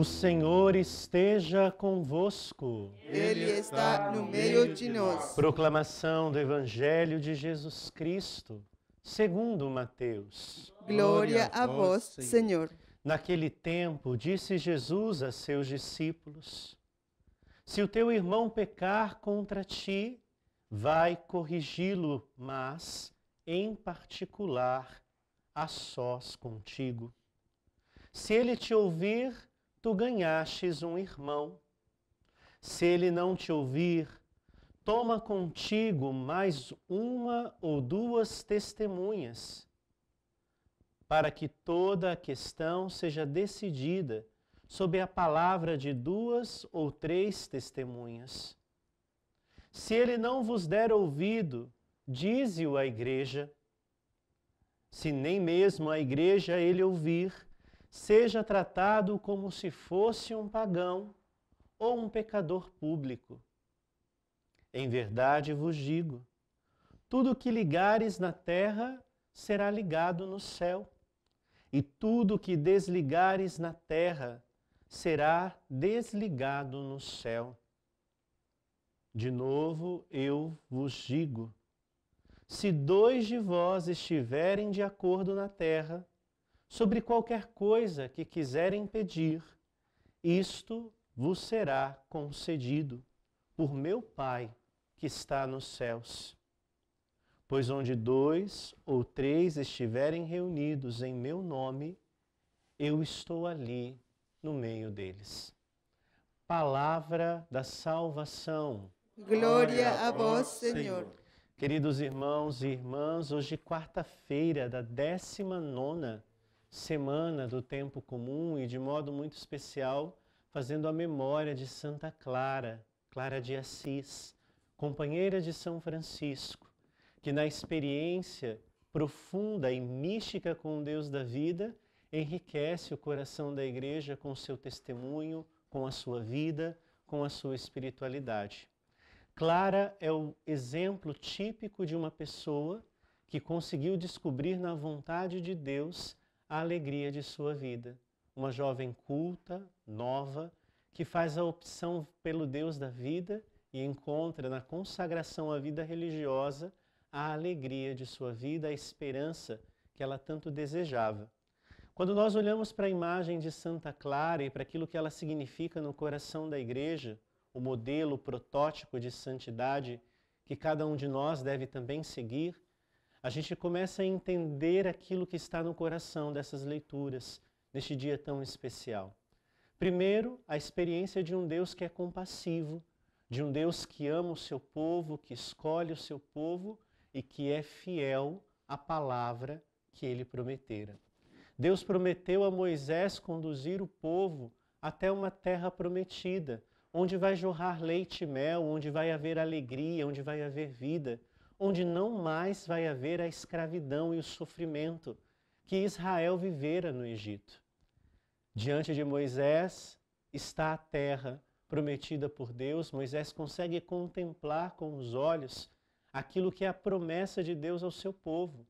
O Senhor esteja convosco. Ele está no meio de nós. Proclamação do Evangelho de Jesus Cristo, segundo Mateus. Glória a vós, Senhor. Naquele tempo, disse Jesus a seus discípulos: Se o teu irmão pecar contra ti, vai corrigi-lo, mas, em particular, a sós contigo. Se ele te ouvir, tu ganhastes um irmão. Se ele não te ouvir, toma contigo mais uma ou duas testemunhas, para que toda a questão seja decidida sob a palavra de duas ou três testemunhas. Se ele não vos der ouvido, dize-o à igreja. Se nem mesmo a igreja ele ouvir, seja tratado como se fosse um pagão ou um pecador público. Em verdade vos digo: tudo que ligares na terra será ligado no céu, e tudo que desligares na terra será desligado no céu. De novo eu vos digo: se dois de vós estiverem de acordo na terra, sobre qualquer coisa que quiserem pedir, isto vos será concedido por meu Pai que está nos céus. Pois onde dois ou três estiverem reunidos em meu nome, eu estou ali no meio deles. Palavra da salvação. Glória a vós, Senhor. Queridos irmãos e irmãs, hoje quarta-feira da décima nona semana do tempo comum e de modo muito especial fazendo a memória de Santa Clara, Clara de Assis, companheira de São Francisco, que na experiência profunda e mística com Deus da vida, enriquece o coração da igreja com seu testemunho, com a sua vida, com a sua espiritualidade. Clara é o exemplo típico de uma pessoa que conseguiu descobrir na vontade de Deus a alegria de sua vida. Uma jovem culta, nova, que faz a opção pelo Deus da vida e encontra na consagração à vida religiosa a alegria de sua vida, a esperança que ela tanto desejava. Quando nós olhamos para a imagem de Santa Clara e para aquilo que ela significa no coração da igreja, o modelo o protótipo de santidade que cada um de nós deve também seguir, a gente começa a entender aquilo que está no coração dessas leituras, neste dia tão especial. Primeiro, a experiência de um Deus que é compassivo, de um Deus que ama o seu povo, que escolhe o seu povo e que é fiel à palavra que ele prometera. Deus prometeu a Moisés conduzir o povo até uma terra prometida, onde vai jorrar leite e mel, onde vai haver alegria, onde vai haver vida onde não mais vai haver a escravidão e o sofrimento que Israel vivera no Egito. Diante de Moisés está a terra prometida por Deus. Moisés consegue contemplar com os olhos aquilo que é a promessa de Deus ao seu povo.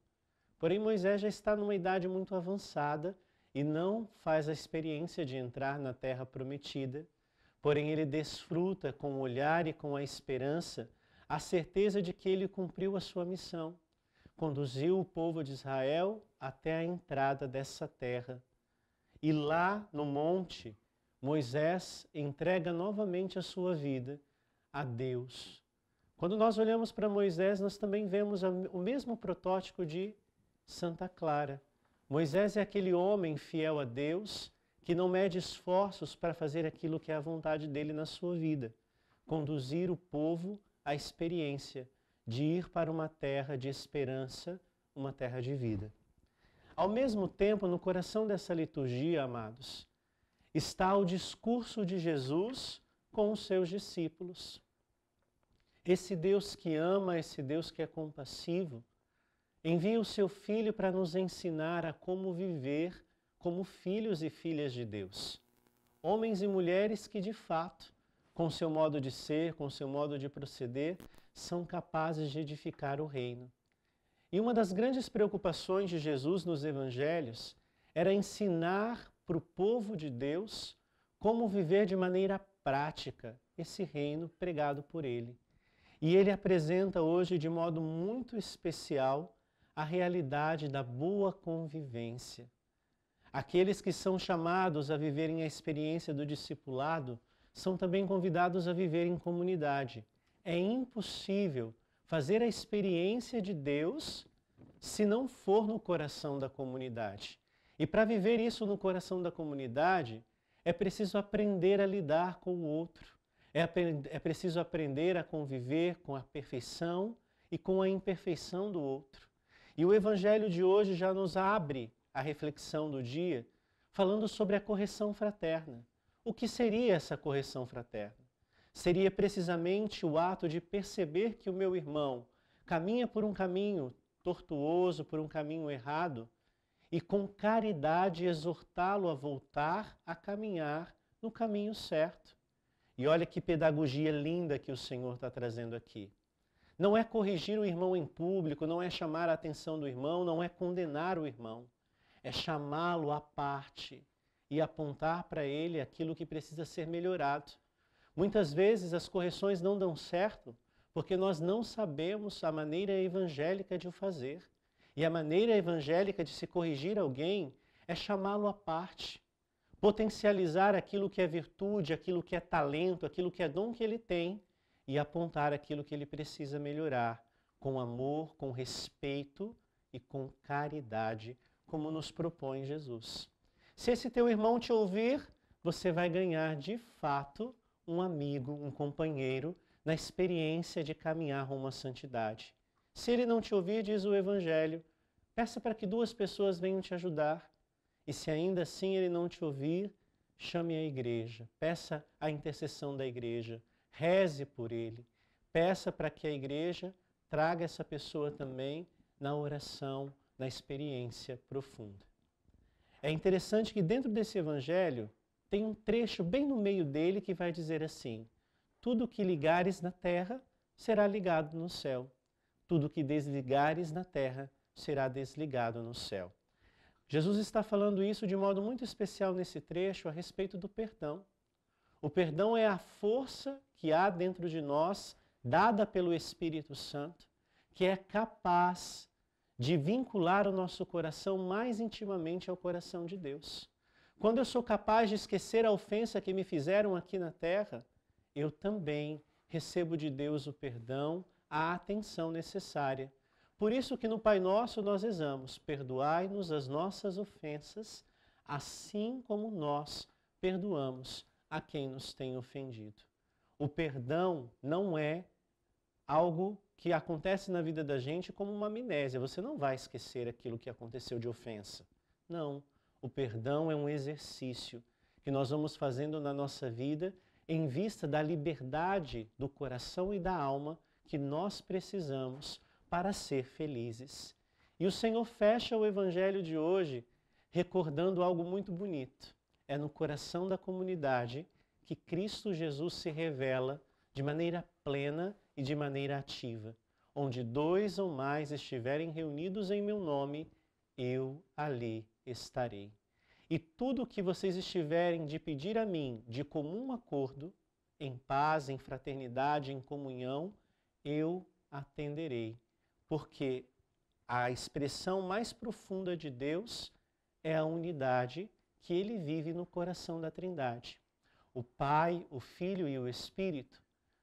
Porém, Moisés já está numa idade muito avançada e não faz a experiência de entrar na terra prometida. Porém, ele desfruta com o olhar e com a esperança a certeza de que ele cumpriu a sua missão, conduziu o povo de Israel até a entrada dessa terra. E lá no monte, Moisés entrega novamente a sua vida a Deus. Quando nós olhamos para Moisés, nós também vemos o mesmo protótipo de Santa Clara. Moisés é aquele homem fiel a Deus que não mede esforços para fazer aquilo que é a vontade dele na sua vida, conduzir o povo a experiência de ir para uma terra de esperança, uma terra de vida. Ao mesmo tempo, no coração dessa liturgia, amados, está o discurso de Jesus com os seus discípulos. Esse Deus que ama, esse Deus que é compassivo, envia o seu filho para nos ensinar a como viver como filhos e filhas de Deus. Homens e mulheres que de fato com seu modo de ser, com seu modo de proceder, são capazes de edificar o reino. E uma das grandes preocupações de Jesus nos evangelhos era ensinar para o povo de Deus como viver de maneira prática esse reino pregado por ele. E ele apresenta hoje de modo muito especial a realidade da boa convivência. Aqueles que são chamados a viverem a experiência do discipulado são também convidados a viver em comunidade. É impossível fazer a experiência de Deus se não for no coração da comunidade. E para viver isso no coração da comunidade, é preciso aprender a lidar com o outro, é, é preciso aprender a conviver com a perfeição e com a imperfeição do outro. E o Evangelho de hoje já nos abre a reflexão do dia falando sobre a correção fraterna. O que seria essa correção fraterna? Seria precisamente o ato de perceber que o meu irmão caminha por um caminho tortuoso, por um caminho errado, e com caridade exortá-lo a voltar a caminhar no caminho certo. E olha que pedagogia linda que o Senhor está trazendo aqui. Não é corrigir o irmão em público, não é chamar a atenção do irmão, não é condenar o irmão. É chamá-lo à parte, e apontar para ele aquilo que precisa ser melhorado. Muitas vezes as correções não dão certo porque nós não sabemos a maneira evangélica de o fazer. E a maneira evangélica de se corrigir alguém é chamá-lo à parte, potencializar aquilo que é virtude, aquilo que é talento, aquilo que é dom que ele tem e apontar aquilo que ele precisa melhorar com amor, com respeito e com caridade, como nos propõe Jesus. Se esse teu irmão te ouvir, você vai ganhar de fato um amigo, um companheiro na experiência de caminhar rumo à santidade. Se ele não te ouvir, diz o Evangelho, peça para que duas pessoas venham te ajudar. E se ainda assim ele não te ouvir, chame a igreja, peça a intercessão da igreja, reze por ele, peça para que a igreja traga essa pessoa também na oração, na experiência profunda. É interessante que dentro desse evangelho tem um trecho bem no meio dele que vai dizer assim: Tudo que ligares na terra será ligado no céu, tudo que desligares na terra será desligado no céu. Jesus está falando isso de modo muito especial nesse trecho a respeito do perdão. O perdão é a força que há dentro de nós, dada pelo Espírito Santo, que é capaz de vincular o nosso coração mais intimamente ao coração de Deus. Quando eu sou capaz de esquecer a ofensa que me fizeram aqui na terra, eu também recebo de Deus o perdão, a atenção necessária. Por isso que no Pai Nosso nós rezamos: perdoai-nos as nossas ofensas, assim como nós perdoamos a quem nos tem ofendido. O perdão não é algo que acontece na vida da gente como uma amnésia. Você não vai esquecer aquilo que aconteceu de ofensa. Não. O perdão é um exercício que nós vamos fazendo na nossa vida em vista da liberdade do coração e da alma que nós precisamos para ser felizes. E o Senhor fecha o evangelho de hoje recordando algo muito bonito. É no coração da comunidade que Cristo Jesus se revela de maneira plena e de maneira ativa. Onde dois ou mais estiverem reunidos em meu nome, eu ali estarei. E tudo o que vocês estiverem de pedir a mim de comum acordo, em paz, em fraternidade, em comunhão, eu atenderei. Porque a expressão mais profunda de Deus é a unidade que ele vive no coração da Trindade. O Pai, o Filho e o Espírito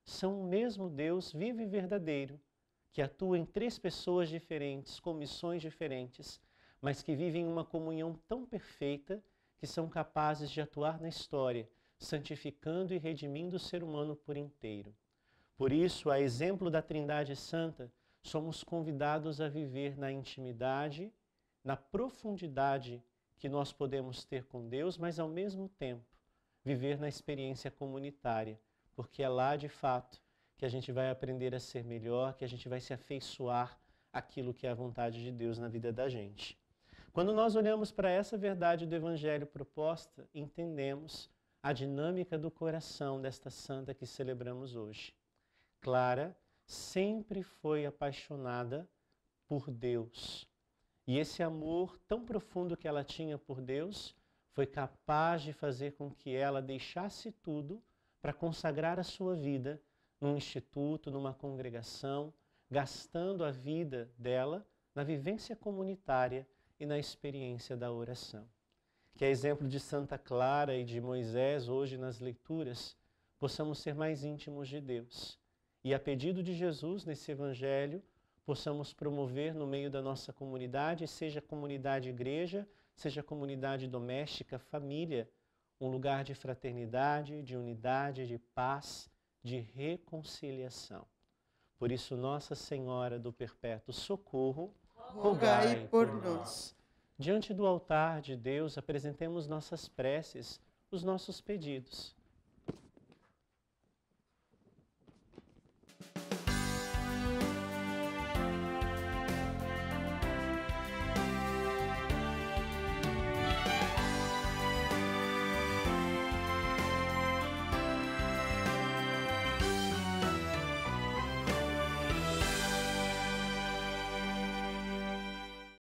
são o mesmo Deus vivo e verdadeiro, que atua em três pessoas diferentes, com missões diferentes, mas que vivem uma comunhão tão perfeita que são capazes de atuar na história, santificando e redimindo o ser humano por inteiro. Por isso, a exemplo da Trindade Santa, somos convidados a viver na intimidade, na profundidade que nós podemos ter com Deus, mas ao mesmo tempo viver na experiência comunitária, porque é lá de fato que a gente vai aprender a ser melhor, que a gente vai se afeiçoar aquilo que é a vontade de Deus na vida da gente. Quando nós olhamos para essa verdade do Evangelho proposta, entendemos a dinâmica do coração desta santa que celebramos hoje. Clara sempre foi apaixonada por Deus. E esse amor tão profundo que ela tinha por Deus foi capaz de fazer com que ela deixasse tudo para consagrar a sua vida num instituto, numa congregação, gastando a vida dela na vivência comunitária e na experiência da oração. Que a exemplo de Santa Clara e de Moisés hoje nas leituras, possamos ser mais íntimos de Deus. E a pedido de Jesus nesse evangelho, possamos promover no meio da nossa comunidade, seja comunidade igreja, seja comunidade doméstica, família, um lugar de fraternidade, de unidade, de paz, de reconciliação. Por isso, Nossa Senhora do Perpétuo Socorro, rogai por nós. Diante do altar de Deus, apresentemos nossas preces, os nossos pedidos